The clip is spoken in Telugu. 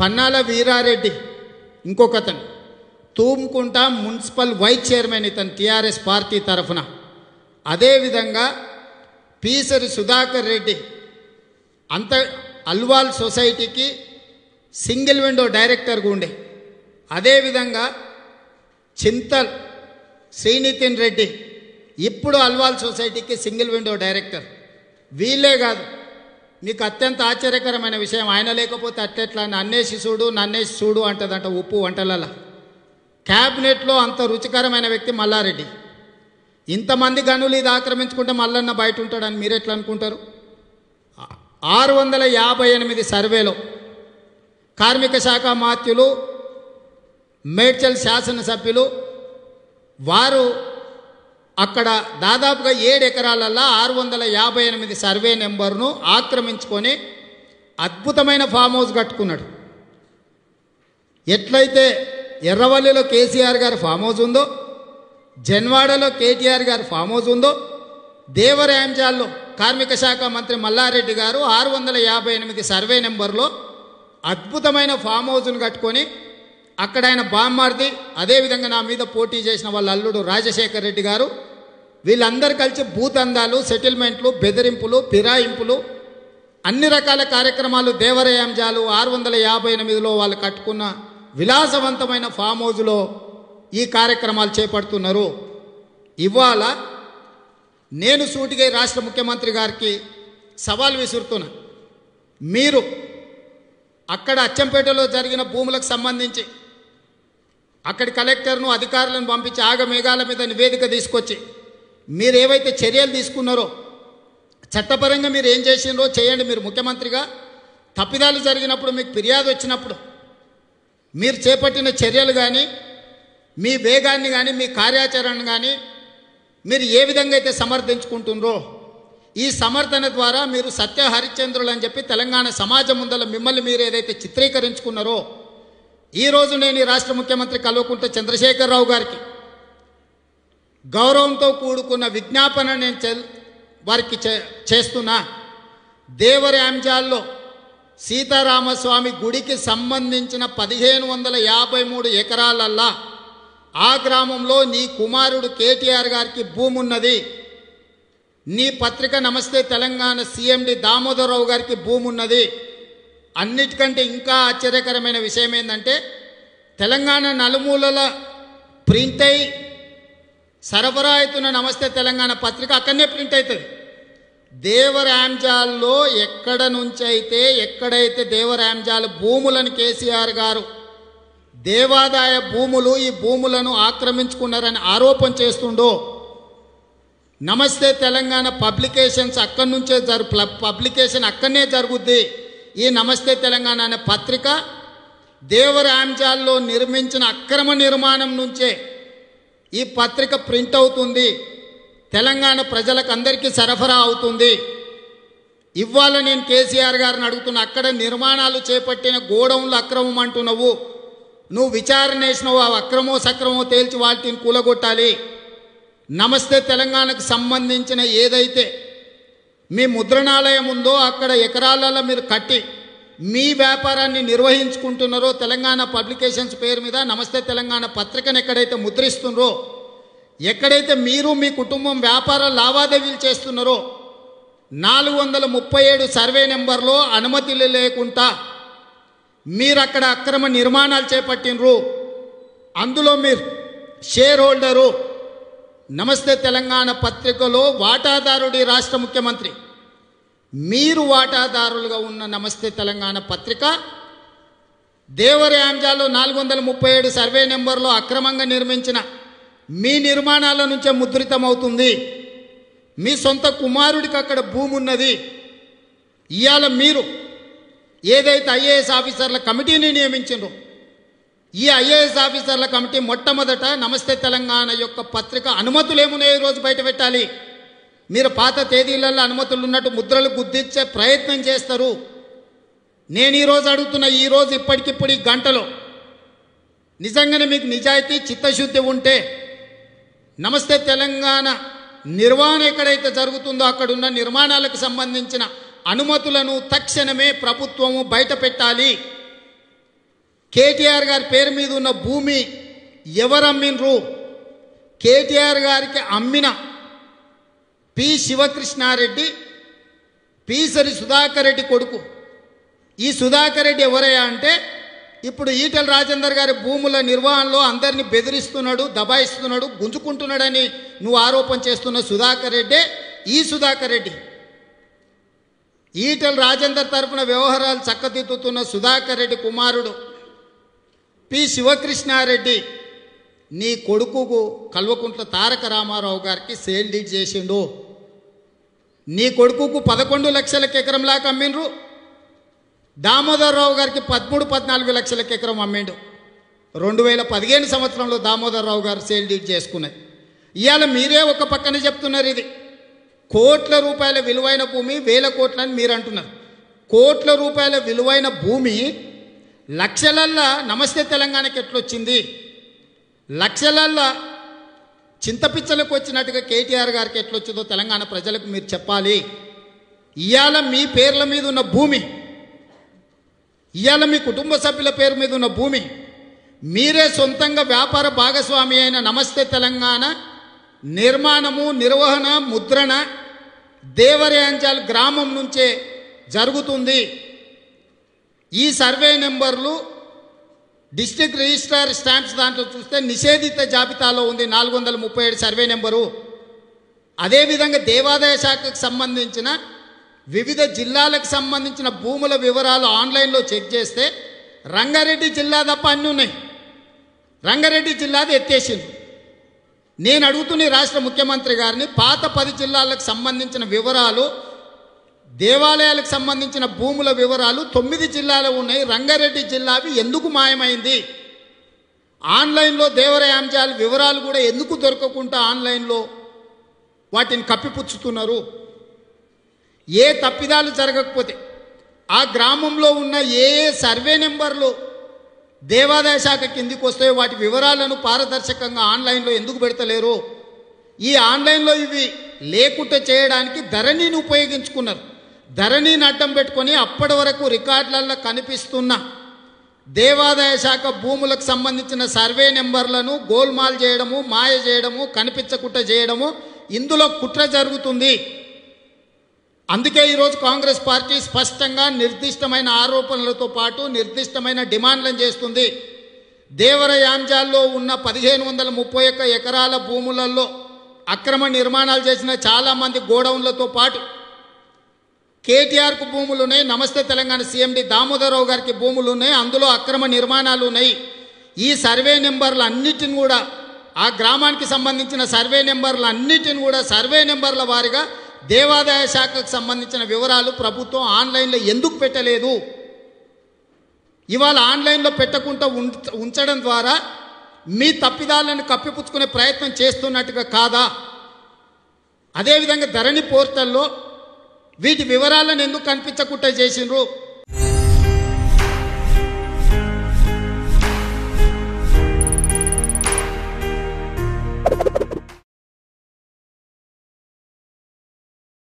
పన్నాల వీరారెడ్డి ఇంకొకతను తూముకుంట మున్సిపల్ వైస్ చైర్మన్ ఇతను టీఆర్ఎస్ పార్టీ తరఫున అదేవిధంగా పీసరి సుధాకర్ రెడ్డి అంత అల్వాల్ సొసైటీకి సింగిల్ విండో డైరెక్టర్గా ఉండే అదేవిధంగా చింతల్ శ్రీనితిన్ రెడ్డి ఇప్పుడు అల్వాల్ సొసైటీకి సింగిల్ విండో డైరెక్టర్ వీళ్ళే కాదు నీకు అత్యంత ఆశ్చర్యకరమైన విషయం ఆయన లేకపోతే అట్టెట్లా నన్నేసి చూడు నన్నేసి చూడు అంటదంట ఉప్పు వంటలలో క్యాబినెట్లో అంత రుచికరమైన వ్యక్తి మల్లారెడ్డి ఇంతమంది గనులు ఇది ఆక్రమించుకుంటే మల్లన్న బయట ఉంటాడని మీరు ఎట్లా అనుకుంటారు ఆరు వందల యాభై ఎనిమిది సర్వేలో కార్మిక శాఖ మాత్యులు మేడ్చల్ శాసనసభ్యులు వారు అక్కడ దాదాపుగా ఏడు ఎకరాలల్లో ఆరు వందల యాభై ఎనిమిది సర్వే నెంబర్ను ఆక్రమించుకొని అద్భుతమైన ఫామ్ హౌస్ కట్టుకున్నాడు ఎట్లయితే ఎర్రవల్లిలో కేసీఆర్ గారు ఫామ్ హౌస్ ఉందో జన్వాడలో కేటీఆర్ గారు ఫామ్ హౌస్ ఉందో దేవరాంజాల్లో కార్మిక శాఖ మంత్రి మల్లారెడ్డి గారు ఆరు వందల యాభై ఎనిమిది సర్వే నెంబర్లో అద్భుతమైన ఫామ్ హౌస్ను కట్టుకొని అక్కడ ఆయన బామ్మార్ది అదేవిధంగా నా మీద పోటీ చేసిన వాళ్ళ అల్లుడు రాజశేఖర్ రెడ్డి గారు వీళ్ళందరు కలిసి భూతందాలు సెటిల్మెంట్లు బెదిరింపులు ఫిరాయింపులు అన్ని రకాల కార్యక్రమాలు దేవరయాంజాలు ఆరు వందల యాభై ఎనిమిదిలో వాళ్ళు కట్టుకున్న విలాసవంతమైన ఫామ్ హౌజ్లో ఈ కార్యక్రమాలు చేపడుతున్నారు ఇవాళ నేను సూటిగా రాష్ట్ర ముఖ్యమంత్రి గారికి సవాల్ విసురుతున్నా మీరు అక్కడ అచ్చంపేటలో జరిగిన భూములకు సంబంధించి అక్కడి కలెక్టర్ను అధికారులను పంపించి ఆగమేఘాల మీద నివేదిక తీసుకొచ్చి మీరు ఏవైతే చర్యలు తీసుకున్నారో చట్టపరంగా మీరు ఏం చేసినారో చేయండి మీరు ముఖ్యమంత్రిగా తప్పిదాలు జరిగినప్పుడు మీకు ఫిర్యాదు వచ్చినప్పుడు మీరు చేపట్టిన చర్యలు కానీ మీ వేగాన్ని కానీ మీ కార్యాచరణ కానీ మీరు ఏ విధంగా అయితే సమర్థించుకుంటుండ్రో ఈ సమర్థన ద్వారా మీరు సత్య హరిశ్చంద్రులు అని చెప్పి తెలంగాణ సమాజం ముందల మిమ్మల్ని మీరు ఏదైతే చిత్రీకరించుకున్నారో ఈరోజు నేను ఈ రాష్ట్ర ముఖ్యమంత్రి కల్వకుంట్ల చంద్రశేఖరరావు గారికి గౌరవంతో కూడుకున్న విజ్ఞాపన నేను చె వారికి చే చేస్తున్నా దేవరి అంశాల్లో సీతారామస్వామి గుడికి సంబంధించిన పదిహేను వందల యాభై మూడు ఎకరాలల్లా ఆ గ్రామంలో నీ కుమారుడు కేటీఆర్ గారికి భూమి ఉన్నది నీ పత్రిక నమస్తే తెలంగాణ సీఎండి దామోదరరావు గారికి భూమి ఉన్నది అన్నిటికంటే ఇంకా ఆశ్చర్యకరమైన విషయం ఏంటంటే తెలంగాణ నలుమూలల ప్రింట్ అయి సరఫరా అవుతున్న నమస్తే తెలంగాణ పత్రిక అక్కడనే ప్రింట్ అవుతుంది దేవరాంజాల్లో ఎక్కడ నుంచి అయితే ఎక్కడైతే దేవరాంజాలు భూములను కేసీఆర్ గారు దేవాదాయ భూములు ఈ భూములను ఆక్రమించుకున్నారని ఆరోపణ చేస్తుండో నమస్తే తెలంగాణ పబ్లికేషన్స్ అక్కడి నుంచే జరు పబ్లికేషన్ అక్కడనే జరుగుద్ది ఈ నమస్తే తెలంగాణ అనే పత్రిక దేవరాంజాల్లో నిర్మించిన అక్రమ నిర్మాణం నుంచే ఈ పత్రిక ప్రింట్ అవుతుంది తెలంగాణ ప్రజలకు అందరికీ సరఫరా అవుతుంది ఇవాళ నేను కేసీఆర్ గారిని అడుగుతున్నా అక్కడ నిర్మాణాలు చేపట్టిన గోడౌన్లు అక్రమం అంటున్నావు నువ్వు విచారణ వేసినావు ఆ అక్రమో సక్రమో తేల్చి వాటిని కూలగొట్టాలి నమస్తే తెలంగాణకు సంబంధించిన ఏదైతే మీ ముద్రణాలయం ఉందో అక్కడ ఎకరాలలో మీరు కట్టి మీ వ్యాపారాన్ని నిర్వహించుకుంటున్నారో తెలంగాణ పబ్లికేషన్స్ పేరు మీద నమస్తే తెలంగాణ పత్రికను ఎక్కడైతే ముద్రిస్తున్నారో ఎక్కడైతే మీరు మీ కుటుంబం వ్యాపార లావాదేవీలు చేస్తున్నారో నాలుగు వందల ముప్పై ఏడు సర్వే నెంబర్లో అనుమతులు లేకుండా మీరు అక్కడ అక్రమ నిర్మాణాలు చేపట్టినరు అందులో మీరు షేర్ హోల్డరు నమస్తే తెలంగాణ పత్రికలో వాటాదారుడి రాష్ట్ర ముఖ్యమంత్రి మీరు వాటాదారులుగా ఉన్న నమస్తే తెలంగాణ పత్రిక దేవరయాంజాలో నాలుగు వందల ముప్పై ఏడు సర్వే నెంబర్లో అక్రమంగా నిర్మించిన మీ నిర్మాణాల నుంచే ముద్రితమవుతుంది మీ సొంత కుమారుడికి అక్కడ భూమి ఉన్నది ఇవాళ మీరు ఏదైతే ఐఏఎస్ ఆఫీసర్ల కమిటీని నియమించారో ఈ ఐఏఎస్ ఆఫీసర్ల కమిటీ మొట్టమొదట నమస్తే తెలంగాణ యొక్క పత్రిక అనుమతులు ఏమున్నాయో ఈరోజు బయట పెట్టాలి మీరు పాత తేదీలలో అనుమతులు ఉన్నట్టు ముద్రలు గుద్దించే ప్రయత్నం చేస్తారు నేను ఈరోజు అడుగుతున్న ఈరోజు ఇప్పటికిప్పుడు ఈ గంటలో నిజంగానే మీకు నిజాయితీ చిత్తశుద్ధి ఉంటే నమస్తే తెలంగాణ నిర్వహణ ఎక్కడైతే జరుగుతుందో అక్కడున్న నిర్మాణాలకు సంబంధించిన అనుమతులను తక్షణమే ప్రభుత్వము బయట పెట్టాలి కేటీఆర్ గారి పేరు మీద ఉన్న భూమి ఎవరమ్మినరు కేటీఆర్ గారికి అమ్మిన పి శివకృష్ణారెడ్డి పీసరి సుధాకర్ రెడ్డి కొడుకు ఈ సుధాకర్ రెడ్డి ఎవరయ్యా అంటే ఇప్పుడు ఈటల రాజేందర్ గారి భూముల నిర్వహణలో అందరినీ బెదిరిస్తున్నాడు దబాయిస్తున్నాడు గుంజుకుంటున్నాడని నువ్వు ఆరోపణ చేస్తున్న సుధాకర్ రెడ్డి ఈ సుధాకర్ రెడ్డి ఈటల రాజేందర్ తరఫున వ్యవహారాలు చక్కదిద్దుతున్న సుధాకర్ రెడ్డి కుమారుడు పి శివకృష్ణారెడ్డి నీ కొడుకుకు కల్వకుంట్ల తారక రామారావు గారికి సేల్ డీడ్ చేసిండు నీ కొడుకుకు పదకొండు లక్షల ఎకరంలాగా అమ్మిండ్రు దామోదరరావు గారికి పదమూడు పద్నాలుగు లక్షల ఎకరం అమ్మిండు రెండు వేల పదిహేను సంవత్సరంలో దామోదరరావు గారు సేల్ డీట్ చేసుకున్నాయి ఇవాళ మీరే ఒక పక్కన చెప్తున్నారు ఇది కోట్ల రూపాయల విలువైన భూమి వేల కోట్లని మీరు అంటున్నారు కోట్ల రూపాయల విలువైన భూమి లక్షలల్లా నమస్తే తెలంగాణకి ఎట్లొచ్చింది లక్షలల్లా చింతపిచ్చలకు వచ్చినట్టుగా కేటీఆర్ గారికి ఎట్లొచ్చిందో తెలంగాణ ప్రజలకు మీరు చెప్పాలి ఇవాళ మీ పేర్ల మీద ఉన్న భూమి ఇవాళ మీ కుటుంబ సభ్యుల పేరు మీద ఉన్న భూమి మీరే సొంతంగా వ్యాపార భాగస్వామి అయిన నమస్తే తెలంగాణ నిర్మాణము నిర్వహణ ముద్రణ దేవరేంజాల్ గ్రామం నుంచే జరుగుతుంది ఈ సర్వే నెంబర్లు డిస్టిక్ రిజిస్ట్రార్ స్టాంప్స్ దాంట్లో చూస్తే నిషేధిత జాబితాలో ఉంది నాలుగు వందల ముప్పై ఏడు సర్వే నెంబరు అదేవిధంగా దేవాదాయ శాఖకు సంబంధించిన వివిధ జిల్లాలకు సంబంధించిన భూముల వివరాలు ఆన్లైన్లో చెక్ చేస్తే రంగారెడ్డి జిల్లా తప్ప అన్నీ ఉన్నాయి రంగారెడ్డి జిల్లాది ఎత్తేసింది నేను అడుగుతున్న రాష్ట్ర ముఖ్యమంత్రి గారిని పాత పది జిల్లాలకు సంబంధించిన వివరాలు దేవాలయాలకు సంబంధించిన భూముల వివరాలు తొమ్మిది జిల్లాలో ఉన్నాయి రంగారెడ్డి జిల్లావి ఎందుకు మాయమైంది ఆన్లైన్లో దేవరాయ అంశాల వివరాలు కూడా ఎందుకు దొరకకుండా ఆన్లైన్లో వాటిని కప్పిపుచ్చుతున్నారు ఏ తప్పిదాలు జరగకపోతే ఆ గ్రామంలో ఉన్న ఏ ఏ సర్వే నెంబర్లు దేవాదాయ శాఖ కిందికి వస్తాయో వాటి వివరాలను పారదర్శకంగా ఆన్లైన్లో ఎందుకు పెడతలేరు ఈ ఆన్లైన్లో ఇవి లేకుండా చేయడానికి ధరణిని ఉపయోగించుకున్నారు ధరణిని అడ్డం పెట్టుకొని అప్పటి వరకు రికార్డులలో కనిపిస్తున్న దేవాదాయ శాఖ భూములకు సంబంధించిన సర్వే నెంబర్లను గోల్మాల్ చేయడము మాయ చేయడము కనిపించకుండా చేయడము ఇందులో కుట్ర జరుగుతుంది అందుకే ఈరోజు కాంగ్రెస్ పార్టీ స్పష్టంగా నిర్దిష్టమైన ఆరోపణలతో పాటు నిర్దిష్టమైన డిమాండ్లను చేస్తుంది దేవర యాంజాల్లో ఉన్న పదిహేను వందల ముప్పై ఒక్క ఎకరాల భూములలో అక్రమ నిర్మాణాలు చేసిన చాలామంది గోడౌన్లతో పాటు కేటీఆర్కు భూములు ఉన్నాయి నమస్తే తెలంగాణ సీఎండి దామోదరరావు గారికి భూములు ఉన్నాయి అందులో అక్రమ నిర్మాణాలు ఉన్నాయి ఈ సర్వే నెంబర్లు అన్నిటిని కూడా ఆ గ్రామానికి సంబంధించిన సర్వే నెంబర్లు అన్నిటిని కూడా సర్వే నెంబర్ల వారిగా దేవాదాయ శాఖకు సంబంధించిన వివరాలు ప్రభుత్వం ఆన్లైన్లో ఎందుకు పెట్టలేదు ఇవాళ ఆన్లైన్లో పెట్టకుండా ఉంచడం ద్వారా మీ తప్పిదాలను కప్పిపుచ్చుకునే ప్రయత్నం చేస్తున్నట్టుగా కాదా అదేవిధంగా ధరణి పోర్టల్లో వీటి వివరాలను ఎందుకు కనిపించకుండా చేసిండ్రు